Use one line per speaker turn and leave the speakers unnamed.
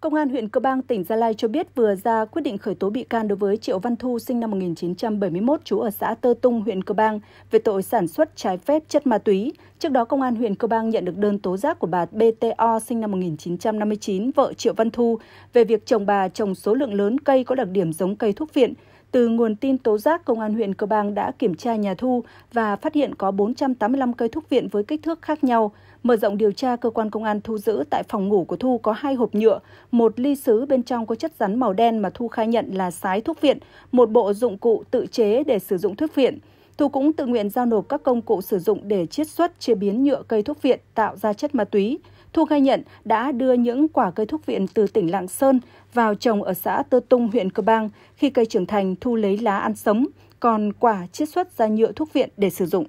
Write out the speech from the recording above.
Công an huyện Cơ Bang, tỉnh Gia Lai cho biết vừa ra quyết định khởi tố bị can đối với Triệu Văn Thu sinh năm 1971 trú ở xã Tơ Tung, huyện Cơ Bang về tội sản xuất trái phép chất ma túy. Trước đó, Công an huyện Cơ Bang nhận được đơn tố giác của bà BTO sinh năm 1959, vợ Triệu Văn Thu, về việc chồng bà trồng số lượng lớn cây có đặc điểm giống cây thuốc viện, từ nguồn tin tố giác, Công an huyện Cơ Bang đã kiểm tra nhà thu và phát hiện có 485 cây thuốc viện với kích thước khác nhau. Mở rộng điều tra, cơ quan công an thu giữ tại phòng ngủ của Thu có hai hộp nhựa, một ly sứ bên trong có chất rắn màu đen mà Thu khai nhận là sái thuốc viện, một bộ dụng cụ tự chế để sử dụng thuốc viện. Thu cũng tự nguyện giao nộp các công cụ sử dụng để chiết xuất, chế biến nhựa cây thuốc viện tạo ra chất ma túy. Thu khai nhận đã đưa những quả cây thuốc viện từ tỉnh Lạng Sơn vào trồng ở xã Tơ Tung, huyện Cơ Bang. Khi cây trưởng thành, Thu lấy lá ăn sống, còn quả chiết xuất ra nhựa thuốc viện để sử dụng.